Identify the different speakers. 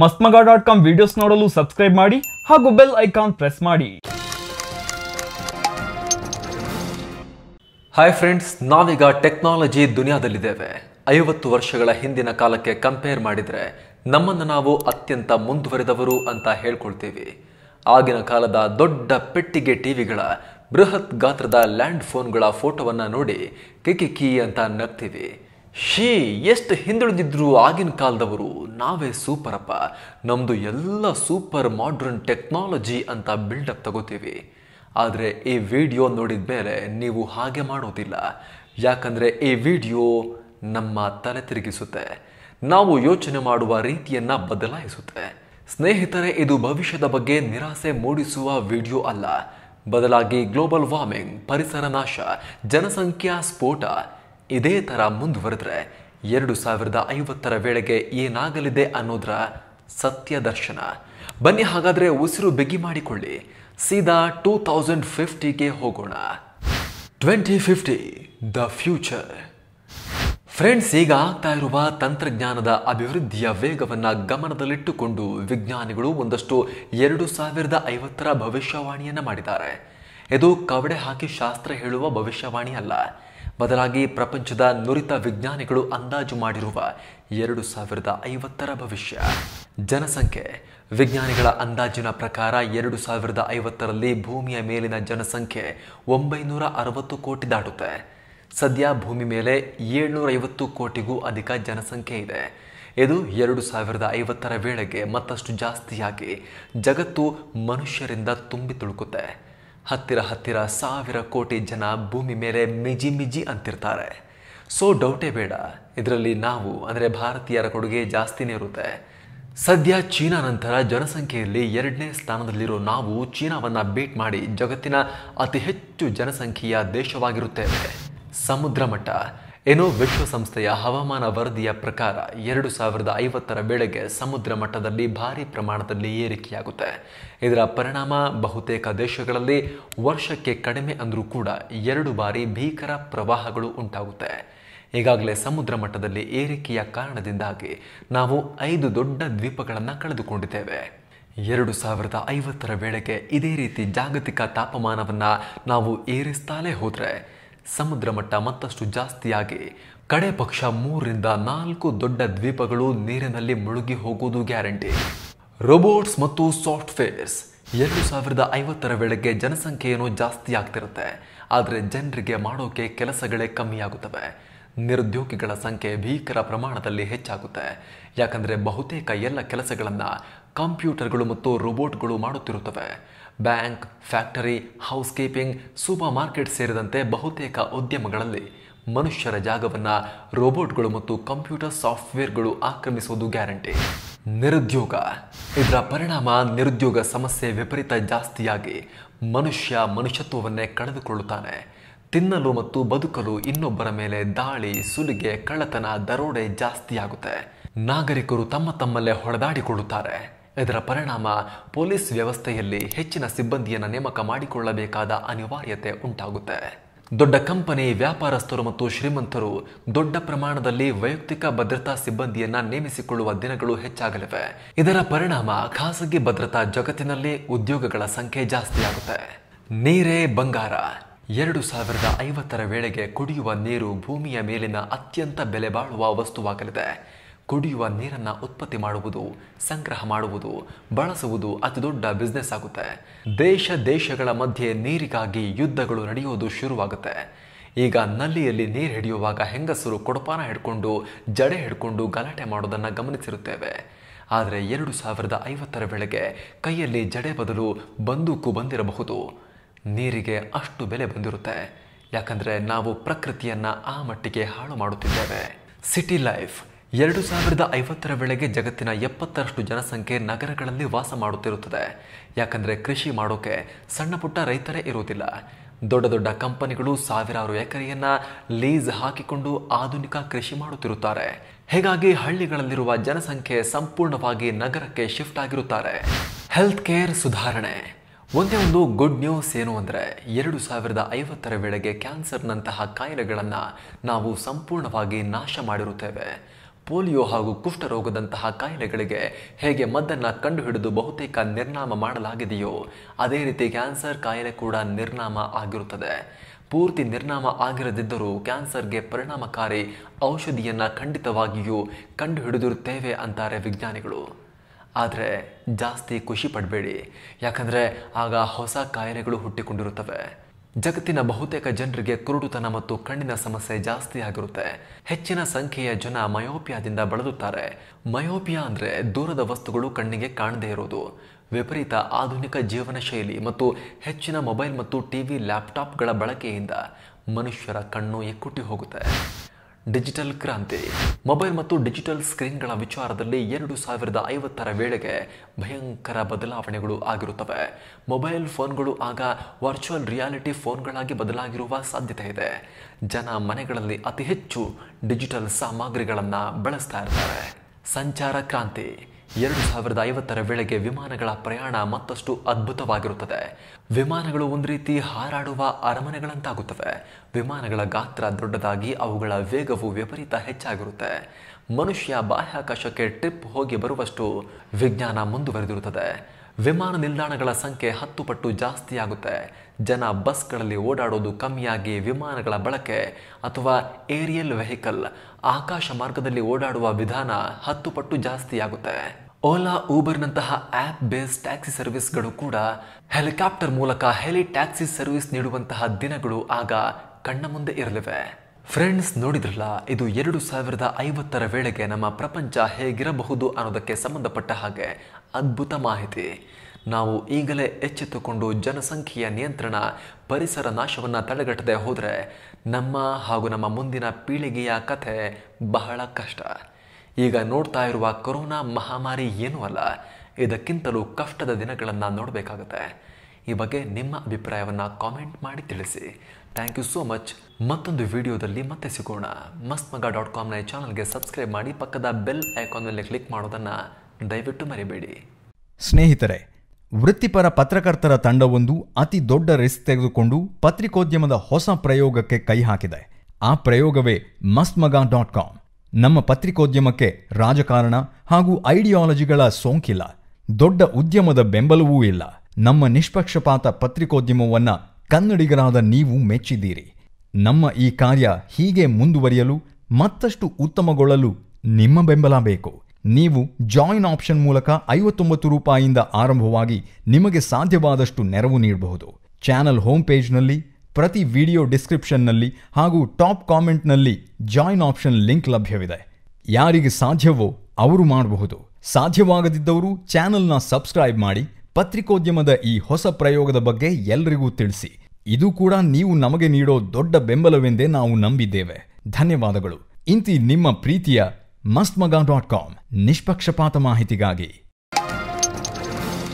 Speaker 1: ಮಸ್ಮಗ dot com videos ನೋಡಲು subscribe ಮಾಡಿ ಹಾಗೂ ಬೆಲ್ ಐಕಾನ್ ಪ್ರೆಸ್ ಮಾಡಿ ಹಾಯ್ ಫ್ರೆಂಡ್ಸ್ ನಾವೀಗ ಟೆಕ್ನಾಲಜಿ ದುನಿಯಾದಲ್ಲಿದ್ದೇವೆ ಐವತ್ತು ವರ್ಷಗಳ ಹಿಂದಿನ ಕಾಲಕ್ಕೆ ಕಂಪೇರ್ ಮಾಡಿದರೆ ನಮ್ಮನ್ನು ನಾವು ಅತ್ಯಂತ ಮುಂದುವರೆದವರು ಅಂತ ಹೇಳ್ಕೊಳ್ತೀವಿ ಆಗಿನ ಕಾಲದ ದೊಡ್ಡ ಪೆಟ್ಟಿಗೆ ಟಿವಿಗಳ ಬೃಹತ್ ಗಾತ್ರದ ಲ್ಯಾಂಡ್ ಫೋನ್ಗಳ ಫೋಟೋವನ್ನು ನೋಡಿ ಕಿಕಿ ಕಿ ಅಂತ ನಗ್ತೀವಿ ಶೀ ಎಷ್ಟು ಹಿಂದುಳಿದಿದ್ರು ಆಗಿನ ಕಾಲದವರು ನಾವೇ ಸೂಪರಪ್ಪ ನಮ್ಮದು ಎಲ್ಲ ಸೂಪರ್ ಮಾಡ್ರನ್ ಟೆಕ್ನಾಲಜಿ ಅಂತ ಬಿಲ್ಡಪ್ ತಗೋತೀವಿ ಆದರೆ ಈ ವಿಡಿಯೋ ನೋಡಿದ ಮೇಲೆ ನೀವು ಹಾಗೆ ಮಾಡೋದಿಲ್ಲ ಯಾಕಂದರೆ ಈ ವಿಡಿಯೋ ನಮ್ಮ ತಲೆ ತಿರುಗಿಸುತ್ತೆ ನಾವು ಯೋಚನೆ ಮಾಡುವ ರೀತಿಯನ್ನು ಬದಲಾಯಿಸುತ್ತೆ ಸ್ನೇಹಿತರೆ ಇದು ಭವಿಷ್ಯದ ಬಗ್ಗೆ ನಿರಾಸೆ ಮೂಡಿಸುವ ವಿಡಿಯೋ ಅಲ್ಲ ಬದಲಾಗಿ ಗ್ಲೋಬಲ್ ವಾರ್ಮಿಂಗ್ ಪರಿಸರ ನಾಶ ಜನಸಂಖ್ಯಾ ಸ್ಫೋಟ ಇದೇ ಥರ ಮುಂದುವರೆದ್ರೆ ಎರಡು ಸಾವಿರದ ಐವತ್ತರ ವೇಳೆಗೆ ಏನಾಗಲಿದೆ ಅನ್ನೋದ್ರ ಸತ್ಯ ದರ್ಶನ ಬನ್ನಿ ಹಾಗಾದರೆ ಉಸಿರು ಬಿಗಿ ಮಾಡಿಕೊಳ್ಳಿ ಸೀದಾ ಟೂ ತೌಸಂಡ್ ಫಿಫ್ಟಿಗೆ ಹೋಗೋಣ twenty fifty the future friends ಈಗ ಆಗ್ತಾ ಇರುವ ತಂತ್ರಜ್ಞಾನದ ಅಭಿವೃದ್ಧಿಯ ವೇಗವನ್ನು ಗಮನದಲ್ಲಿಟ್ಟುಕೊಂಡು ವಿಜ್ಞಾನಿಗಳು ಒಂದಷ್ಟು ಎರಡು ಸಾವಿರದ ಐವತ್ತರ ಭವಿಷ್ಯವಾಣಿಯನ್ನು ಮಾಡಿದ್ದಾರೆ ಇದು ಕವಡೆ ಹಾಕಿ ಶಾಸ್ತ್ರ ಹೇಳುವ ಭವಿಷ್ಯವಾಣಿ ಅಲ್ಲ ಬದಲಾಗಿ ಪ್ರಪಂಚದ ನುರಿತ ವಿಜ್ಞಾನಿಗಳು ಅಂದಾಜು ಮಾಡಿರುವ ಎರಡು ಸಾವಿರದ ಐವತ್ತರ ಭವಿಷ್ಯ ಜನಸಂಖ್ಯೆ ವಿಜ್ಞಾನಿಗಳ ಅಂದಾಜಿನ ಪ್ರಕಾರ ಎರಡು ಸಾವಿರದ ಐವತ್ತರಲ್ಲಿ ಭೂಮಿಯ ಮೇಲಿನ ಜನಸಂಖ್ಯೆ ಒಂಬೈನೂರ ಅರವತ್ತು ಕೋಟಿ ದಾಟುತ್ತೆ ಸದ್ಯ ಭೂಮಿ ಮೇಲೆ ಐವತ್ತು ಕೋಟಿಗೂ ಅಧಿಕ ಜನಸಂಖ್ಯೆ ಇದೆ ಇದು ಎರಡು ಸಾವಿರದ ಐವತ್ತರ ವೇಳೆಗೆ ಮತ್ತಷ್ಟು ಜಾಸ್ತಿಯಾಗಿ ಜಗತ್ತು ಮನುಷ್ಯರಿಂದ ತುಂಬಿ ತುಳುಕುತ್ತೆ ಹತ್ತಿರ ಹತ್ತಿರ ಸಾವಿರ ಕೋಟಿ ಜನ ಭೂಮಿ ಮೇಲೆ ಮಿಜಿ ಮಿಜಿ ಅಂತಿರ್ತಾರೆ ಸೊ ಡೌಟೇ ಬೇಡ ಇದರಲ್ಲಿ ನಾವು ಅಂದರೆ ಭಾರತೀಯರ ಕೊಡುಗೆ ಜಾಸ್ತಿನೇ ಇರುತ್ತೆ ಸದ್ಯ ಚೀನಾ ನಂತರ ಜನಸಂಖ್ಯೆಯಲ್ಲಿ ಎರಡನೇ ಸ್ಥಾನದಲ್ಲಿರೋ ನಾವು ಚೀನಾವನ್ನು ಬೀಟ್ ಮಾಡಿ ಜಗತ್ತಿನ ಅತಿ ಹೆಚ್ಚು ಜನಸಂಖ್ಯೆಯ ದೇಶವಾಗಿರುತ್ತೇವೆ ಸಮುದ್ರ ಮಟ್ಟ ಏನು ವಿಶ್ವಸಂಸ್ಥೆಯ ಹವಾಮಾನ ವರದಿಯ ಪ್ರಕಾರ ಎರಡು ಸಾವಿರದ ಐವತ್ತರ ವೇಳೆಗೆ ಸಮುದ್ರ ಮಟ್ಟದಲ್ಲಿ ಭಾರಿ ಪ್ರಮಾಣದಲ್ಲಿ ಏರಿಕೆಯಾಗುತ್ತೆ ಇದರ ಪರಿಣಾಮ ಬಹುತೇಕ ದೇಶಗಳಲ್ಲಿ ವರ್ಷಕ್ಕೆ ಕಡಿಮೆ ಅಂದರೂ ಕೂಡ ಎರಡು ಬಾರಿ ಭೀಕರ ಪ್ರವಾಹಗಳು ಉಂಟಾಗುತ್ತೆ ಈಗಾಗಲೇ ಸಮುದ್ರ ಮಟ್ಟದಲ್ಲಿ ಏರಿಕೆಯ ಕಾರಣದಿಂದಾಗಿ ನಾವು ಐದು ದೊಡ್ಡ ದ್ವೀಪಗಳನ್ನು ಕಳೆದುಕೊಂಡಿದ್ದೇವೆ ಎರಡು ಸಾವಿರದ ಐವತ್ತರ ವೇಳೆಗೆ ಇದೇ ರೀತಿ ಜಾಗತಿಕ ತಾಪಮಾನವನ್ನು ನಾವು ಏರಿಸ್ತಾಲೇ ಹೋದರೆ ಸಮುದ್ರ ಮಟ್ಟ ಮತ್ತಷ್ಟು ಜಾಸ್ತಿಯಾಗಿ ಕಡೆ ಪಕ್ಷ ಮೂರರಿಂದ ನಾಲ್ಕು ದೊಡ್ಡ ದ್ವೀಪಗಳು ನೀರಿನಲ್ಲಿ ಮುಳುಗಿ ಹೋಗುವುದು ಗ್ಯಾರಂಟಿ ರೋಬೋಟ್ಸ್ ಮತ್ತು ಸಾಫ್ಟ್ವೇರ್ಸ್ ಎರಡು ಸಾವಿರದ ಐವತ್ತರ ವೇಳೆಗೆ ಜನಸಂಖ್ಯೆಯನ್ನು ಜಾಸ್ತಿ ಆಗ್ತಿರುತ್ತೆ ಆದರೆ ಜನರಿಗೆ ಮಾಡೋಕೆ ಕೆಲಸಗಳೇ ಕಮ್ಮಿಯಾಗುತ್ತವೆ ನಿರುದ್ಯೋಗಿಗಳ ಸಂಖ್ಯೆ ಭೀಕರ ಪ್ರಮಾಣದಲ್ಲಿ ಹೆಚ್ಚಾಗುತ್ತೆ ಯಾಕಂದರೆ ಬಹುತೇಕ ಎಲ್ಲ ಕೆಲಸಗಳನ್ನು ಕಂಪ್ಯೂಟರ್ಗಳು ಮತ್ತು ರೋಬೋಟ್ಗಳು ಮಾಡುತ್ತಿರುತ್ತವೆ bank factory housekeeping supermarket ಸೇರಿದಂತೆ ಬಹುತೇಕ ಉದ್ಯಮಗಳಲ್ಲಿ ಮನುಷ್ಯರ ಜಾಗವನ್ನು ರೋಬೋಟ್ಗಳು ಮತ್ತು ಕಂಪ್ಯೂಟರ್ ಸಾಫ್ಟ್ವೇರ್ಗಳು ಆಕ್ರಮಿಸುವುದು ಗ್ಯಾರಂಟಿ ನಿರುದ್ಯೋಗ ಇದರ ಪರಿಣಾಮ ನಿರುದ್ಯೋಗ ಸಮಸ್ಯೆ ವಿಪರೀತ ಜಾಸ್ತಿಯಾಗಿ ಮನುಷ್ಯ ಮನುಷ್ಯತ್ವವನ್ನೇ ಕಳೆದುಕೊಳ್ಳುತ್ತಾನೆ ತಿನ್ನಲು ಮತ್ತು ಬದುಕಲು ಇನ್ನೊಬ್ಬರ ಮೇಲೆ ದಾಳಿ ಸುಲಿಗೆ ಕಳ್ಳತನ ದರೋಡೆ ಜಾಸ್ತಿಯಾಗುತ್ತೆ ನಾಗರಿಕರು ತಮ್ಮ ತಮ್ಮಲ್ಲೇ ಹೊಡೆದಾಡಿಕೊಳ್ಳುತ್ತಾರೆ ಇದರ ಪರಿಣಾಮ ಪೊಲೀಸ್ ವ್ಯವಸ್ಥೆಯಲ್ಲಿ ಹೆಚ್ಚಿನ ಸಿಬ್ಬಂದಿಯನ್ನು ನೇಮಕ ಮಾಡಿಕೊಳ್ಳಬೇಕಾದ ಅನಿವಾರ್ಯತೆ ಉಂಟಾಗುತ್ತೆ ದೊಡ್ಡ ಕಂಪನಿ ವ್ಯಾಪಾರಸ್ಥರು ಮತ್ತು ಶ್ರೀಮಂತರು ದೊಡ್ಡ ಪ್ರಮಾಣದಲ್ಲಿ ವೈಯಕ್ತಿಕ ಭದ್ರತಾ ಸಿಬ್ಬಂದಿಯನ್ನ ನೇಮಿಸಿಕೊಳ್ಳುವ ದಿನಗಳು ಹೆಚ್ಚಾಗಲಿವೆ ಇದರ ಪರಿಣಾಮ ಖಾಸಗಿ ಭದ್ರತಾ ಜಗತ್ತಿನಲ್ಲಿ ಉದ್ಯೋಗಗಳ ಸಂಖ್ಯೆ ಜಾಸ್ತಿಯಾಗುತ್ತೆ ನೀರೇ ಬಂಗಾರ ಎರಡು ಸಾವಿರದ ಐವತ್ತರ ವೇಳೆಗೆ ಕುಡಿಯುವ ನೀರು ಭೂಮಿಯ ಮೇಲಿನ ಅತ್ಯಂತ ಬೆಲೆ ಬಾಳುವ ವಸ್ತುವಾಗಲಿದೆ ಕುಡಿಯುವ ನೀರನ್ನು ಉತ್ಪತ್ತಿ ಮಾಡುವುದು ಸಂಗ್ರಹ ಮಾಡುವುದು ಬಳಸುವುದು ಅತಿ ದೊಡ್ಡ ಬಿಸ್ನೆಸ್ ಆಗುತ್ತೆ ದೇಶ ದೇಶಗಳ ಮಧ್ಯೆ ನೀರಿಗಾಗಿ ಯುದ್ಧಗಳು ನಡೆಯುವುದು ಶುರುವಾಗುತ್ತೆ ಈಗ ನಲ್ಲಿಯಲ್ಲಿ ನೀರು ಹಿಡಿಯುವಾಗ ಹೆಂಗಸರು ಕೊಡಪಾನ ಹಿಡ್ಕೊಂಡು ಜಡೆ ಹಿಡ್ಕೊಂಡು ಗಲಾಟೆ ಮಾಡೋದನ್ನು ಗಮನಿಸಿರುತ್ತೇವೆ ಆದರೆ ಎರಡು ಸಾವಿರದ ಐವತ್ತರ ವೇಳೆಗೆ ಕೈಯಲ್ಲಿ ಜಡೆ ಬದಲು ಬಂದೂಕು ಬಂದಿರಬಹುದು ನೀರಿಗೆ ಅಷ್ಟು ಬೆಲೆ ಬಂದಿರುತ್ತೆ ಯಾಕಂದರೆ ನಾವು ಪ್ರಕೃತಿಯನ್ನು ಆ ಮಟ್ಟಿಗೆ ಹಾಳು ಮಾಡುತ್ತಿದ್ದೇವೆ ಸಿಟಿ ಲೈಫ್ ಎರಡು ಸಾವಿರದ ಐವತ್ತರ ವೇಳೆಗೆ ಜಗತ್ತಿನ ಎಪ್ಪತ್ತರಷ್ಟು ಜನಸಂಖ್ಯೆ ನಗರಗಳಲ್ಲಿ ವಾಸ ಮಾಡುತ್ತಿರುತ್ತದೆ ಯಾಕಂದರೆ ಕೃಷಿ ಮಾಡೋಕೆ ಸಣ್ಣ ಪುಟ್ಟ ರೈತರೇ ಇರುವುದಿಲ್ಲ ದೊಡ್ಡ ದೊಡ್ಡ ಕಂಪನಿಗಳು ಸಾವಿರಾರು ಎಕರೆಯನ್ನ ಲೀಸ್ ಹಾಕಿಕೊಂಡು ಆಧುನಿಕ ಕೃಷಿ ಮಾಡುತ್ತಿರುತ್ತಾರೆ ಹೀಗಾಗಿ ಹಳ್ಳಿಗಳಲ್ಲಿರುವ ಜನಸಂಖ್ಯೆ ಸಂಪೂರ್ಣವಾಗಿ ನಗರಕ್ಕೆ ಶಿಫ್ಟ್ ಆಗಿರುತ್ತಾರೆ ಹೆಲ್ತ್ ಕೇರ್ ಸುಧಾರಣೆ ಒಂದೇ ಒಂದು ಗುಡ್ ನ್ಯೂಸ್ ಏನು ಅಂದರೆ ಎರಡು ಸಾವಿರದ ಐವತ್ತರ ವೇಳೆಗೆ ಕ್ಯಾನ್ಸರ್ನಂತಹ ಕಾಯಿಲೆಗಳನ್ನು ನಾವು ಸಂಪೂರ್ಣವಾಗಿ ನಾಶ ಮಾಡಿರುತ್ತೇವೆ ಪೋಲಿಯೋ ಹಾಗೂ ಕುಷ್ಠರೋಗದಂತಹ ಕಾಯಿಲೆಗಳಿಗೆ ಹೇಗೆ ಮದ್ದನ್ನು ಕಂಡುಹಿಡಿದು ಬಹುತೇಕ ನಿರ್ನಾಮ ಮಾಡಲಾಗಿದೆಯೋ ಅದೇ ರೀತಿ ಕ್ಯಾನ್ಸರ್ ಕಾಯಿಲೆ ಕೂಡ ನಿರ್ನಾಮ ಆಗಿರುತ್ತದೆ ಪೂರ್ತಿ ನಿರ್ನಾಮ ಆಗಿರದಿದ್ದರೂ ಕ್ಯಾನ್ಸರ್ಗೆ ಪರಿಣಾಮಕಾರಿ ಔಷಧಿಯನ್ನು ಖಂಡಿತವಾಗಿಯೂ ಕಂಡುಹಿಡಿದಿರುತ್ತೇವೆ ಅಂತಾರೆ ವಿಜ್ಞಾನಿಗಳು ಆದರೆ ಜಾಸ್ತಿ ಖುಷಿ ಪಡಬೇಡಿ ಯಾಕಂದರೆ ಆಗ ಹೊಸ ಕಾಯಿಲೆಗಳು ಹುಟ್ಟಿಕೊಂಡಿರುತ್ತವೆ ಜಗತ್ತಿನ ಬಹುತೇಕ ಜನರಿಗೆ ಕುರುಡುತನ ಮತ್ತು ಕಣ್ಣಿನ ಸಮಸ್ಯೆ ಜಾಸ್ತಿ ಆಗಿರುತ್ತೆ ಹೆಚ್ಚಿನ ಸಂಖ್ಯೆಯ ಜನ ಮಯೋಪಿಯಾದಿಂದ ಬಳಲುತ್ತಾರೆ ಮಯೋಪಿಯಾ ಅಂದ್ರೆ ದೂರದ ವಸ್ತುಗಳು ಕಣ್ಣಿಗೆ ಕಾಣದೇ ಇರೋದು ವಿಪರೀತ ಆಧುನಿಕ ಜೀವನ ಶೈಲಿ ಮತ್ತು ಹೆಚ್ಚಿನ ಮೊಬೈಲ್ ಮತ್ತು ಟಿವಿ ಲ್ಯಾಪ್ಟಾಪ್ಗಳ ಬಳಕೆಯಿಂದ ಮನುಷ್ಯರ ಕಣ್ಣು ಎಕ್ಕುಟ್ಟಿ ಹೋಗುತ್ತೆ ಡಿಜಿಟಲ್ ಕ್ರಾಂತಿ ಮೊಬೈಲ್ ಮತ್ತು ಡಿಜಿಟಲ್ ಸ್ಕ್ರೀನ್ಗಳ ವಿಚಾರದಲ್ಲಿ ಎರಡು ಸಾವಿರದ ಐವತ್ತರ ವೇಳೆಗೆ ಭಯಂಕರ ಬದಲಾವಣೆಗಳು ಆಗಿರುತ್ತವೆ ಮೊಬೈಲ್ ಫೋನ್ಗಳು ಆಗ ವರ್ಚುವಲ್ ರಿಯಾಲಿಟಿ ಫೋನ್ಗಳಾಗಿ ಬದಲಾಗಿರುವ ಸಾಧ್ಯತೆ ಇದೆ ಜನ ಮನೆಗಳಲ್ಲಿ ಅತಿ ಹೆಚ್ಚು ಡಿಜಿಟಲ್ ಸಾಮಗ್ರಿಗಳನ್ನು ಬಳಸ್ತಾ ಇರ್ತಾರೆ ಸಂಚಾರ ಕ್ರಾಂತಿ ಎರಡು ಸಾವಿರದ ಐವತ್ತರ ವೇಳೆಗೆ ವಿಮಾನಗಳ ಪ್ರಯಾಣ ಮತ್ತಷ್ಟು ಅದ್ಭುತವಾಗಿರುತ್ತದೆ ವಿಮಾನಗಳು ಒಂದು ರೀತಿ ಹಾರಾಡುವ ಅರಮನೆಗಳಂತಾಗುತ್ತವೆ ವಿಮಾನಗಳ ಗಾತ್ರ ದೊಡ್ಡದಾಗಿ ಅವುಗಳ ವೇಗವು ವಿಪರೀತ ಹೆಚ್ಚಾಗಿರುತ್ತೆ ಮನುಷ್ಯ ಬಾಹ್ಯಾಕಾಶಕ್ಕೆ ಟ್ರಿಪ್ ಹೋಗಿ ಬರುವಷ್ಟು ವಿಜ್ಞಾನ ಮುಂದುವರೆದಿರುತ್ತದೆ ವಿಮಾನ ನಿಲ್ದಾಣಗಳ ಸಂಖ್ಯೆ ಹತ್ತು ಪಟ್ಟು ಜಾಸ್ತಿಯಾಗುತ್ತೆ ಜನ ಬಸ್ಗಳಲ್ಲಿ ಓಡಾಡೋದು ಕಮ್ಮಿಯಾಗಿ ವಿಮಾನಗಳ ಬಳಕೆ ಅಥವಾ ಏರಿಯಲ್ ವೆಹಿಕಲ್ ಆಕಾಶ ಮಾರ್ಗದಲ್ಲಿ ಓಡಾಡುವ ವಿಧಾನ ಹತ್ತು ಪಟ್ಟು ಜಾಸ್ತಿಯಾಗುತ್ತೆ ಓಲಾ ಊಬರ್ನಂತಹ ಆ್ಯಪ್ ಬೇಸ್ಡ್ ಟ್ಯಾಕ್ಸಿ ಸರ್ವಿಸ್ಗಳು ಕೂಡ ಹೆಲಿಕಾಪ್ಟರ್ ಮೂಲಕ ಹೆಲಿ ಟ್ಯಾಕ್ಸಿ ಸರ್ವಿಸ್ ನೀಡುವಂತಹ ದಿನಗಳು ಆಗ ಕಣ್ಣ ಮುಂದೆ ಇರಲಿವೆ ಫ್ರೆಂಡ್ಸ್ ನೋಡಿದ್ರಲ್ಲ ಇದು ಎರಡು ಸಾವಿರದ ಐವತ್ತರ ವೇಳೆಗೆ ನಮ್ಮ ಪ್ರಪಂಚ ಹೇಗಿರಬಹುದು ಅನ್ನೋದಕ್ಕೆ ಸಂಬಂಧಪಟ್ಟ ಹಾಗೆ ಅದ್ಭುತ ಮಾಹಿತಿ ನಾವು ಈಗಲೇ ಎಚ್ಚೆತ್ತುಕೊಂಡು ಜನಸಂಖ್ಯೆಯ ನಿಯಂತ್ರಣ ಪರಿಸರ ನಾಶವನ್ನು ತಡೆಗಟ್ಟದೆ ಹೋದರೆ ನಮ್ಮ ಹಾಗೂ ನಮ್ಮ ಮುಂದಿನ ಪೀಳಿಗೆಯ ಕಥೆ ಬಹಳ ಕಷ್ಟ ಈಗ ನೋಡ್ತಾ ಇರುವ ಕೊರೋನಾ ಮಹಾಮಾರಿ ಏನೂ ಅಲ್ಲ ಇದಕ್ಕಿಂತಲೂ ಕಷ್ಟದ ದಿನಗಳನ್ನು ನೋಡಬೇಕಾಗುತ್ತೆ ಈ ಬಗ್ಗೆ ನಿಮ್ಮ ಅಭಿಪ್ರಾಯವನ್ನು ಕಾಮೆಂಟ್ ಮಾಡಿ ತಿಳಿಸಿ ಥ್ಯಾಂಕ್ ಯು ಸೋ ಮಚ್ ಮತ್ತೊಂದು ವಿಡಿಯೋದಲ್ಲಿ ಮತ್ತೆ ಸಿಗೋಣ ಮಸ್ತ್ ಮಗ ಡಾಟ್ ಕಾಮ್ನ ಈ ಚಾನಲ್ಗೆ ಸಬ್ಸ್ಕ್ರೈಬ್ ಮಾಡಿ ಪಕ್ಕದ ಬೆಲ್ ಐಕಾನ್ ಮೇಲೆ ಕ್ಲಿಕ್ ಮಾಡೋದನ್ನು ದಯವಿಟ್ಟು ಮರಿಬೇಡಿ
Speaker 2: ಸ್ನೇಹಿತರೆ ವೃತ್ತಿಪರ ಪತ್ರಕರ್ತರ ತಂಡವೊಂದು ಅತಿ ದೊಡ್ಡ ರಿಸ್ಕ್ ತೆಗೆದುಕೊಂಡು ಪತ್ರಿಕೋದ್ಯಮದ ಹೊಸ ಪ್ರಯೋಗಕ್ಕೆ ಕೈ ಹಾಕಿದೆ ಆ ಪ್ರಯೋಗವೇ ಮಸ್ತ್ಮಗ ಡಾಟ್ ಕಾಮ್ ನಮ್ಮ ಪತ್ರಿಕೋದ್ಯಮಕ್ಕೆ ರಾಜಕಾರಣ ಹಾಗೂ ಐಡಿಯಾಲಜಿಗಳ ಸೋಂಕಿಲ್ಲ ದೊಡ್ಡ ಉದ್ಯಮದ ಬೆಂಬಲವೂ ಇಲ್ಲ ನಮ್ಮ ನಿಷ್ಪಕ್ಷಪಾತ ಪತ್ರಿಕೋದ್ಯಮವನ್ನು ಕನ್ನಡಿಗರಾದ ನೀವು ಮೆಚ್ಚಿದ್ದೀರಿ ನಮ್ಮ ಈ ಕಾರ್ಯ ಹೀಗೆ ಮುಂದುವರಿಯಲು ಮತ್ತಷ್ಟು ಉತ್ತಮಗೊಳ್ಳಲು ನಿಮ್ಮ ಬೆಂಬಲ ಬೇಕು ನೀವು ಜಾಯಿನ್ ಆಪ್ಷನ್ ಮೂಲಕ ಐವತ್ತೊಂಬತ್ತು ರೂಪಾಯಿಯಿಂದ ಆರಂಭವಾಗಿ ನಿಮಗೆ ಸಾಧ್ಯವಾದಷ್ಟು ನೆರವು ನೀಡಬಹುದು ಚಾನಲ್ ಹೋಮ್ ಪೇಜ್ನಲ್ಲಿ ಪ್ರತಿ ವಿಡಿಯೋ ಡಿಸ್ಕ್ರಿಪ್ಷನ್ನಲ್ಲಿ ಹಾಗೂ ಟಾಪ್ ಕಾಮೆಂಟ್ನಲ್ಲಿ ಜಾಯಿನ್ ಆಪ್ಷನ್ ಲಿಂಕ್ ಲಭ್ಯವಿದೆ ಯಾರಿಗೆ ಸಾಧ್ಯವೋ ಅವರು ಮಾಡಬಹುದು ಸಾಧ್ಯವಾಗದಿದ್ದವರು ಚಾನಲ್ನ ಸಬ್ಸ್ಕ್ರೈಬ್ ಮಾಡಿ ಪತ್ರಿಕೋದ್ಯಮದ ಈ ಹೊಸ ಪ್ರಯೋಗದ ಬಗ್ಗೆ ಎಲ್ರಿಗೂ ತಿಳಿಸಿ ಇದು ಕೂಡ ನೀವು ನಮಗೆ ನೀಡೋ ದೊಡ್ಡ ಬೆಂಬಲವೆಂದೇ ನಾವು ನಂಬಿದ್ದೇವೆ ಧನ್ಯವಾದಗಳು ಇಂತಿ ನಿಮ್ಮ ಪ್ರೀತಿಯ ಮಸ್ತ್ ಮಗ ಡಾಟ್ ಕಾಮ್ ನಿಷ್ಪಕ್ಷಪಾತ ಮಾಹಿತಿಗಾಗಿ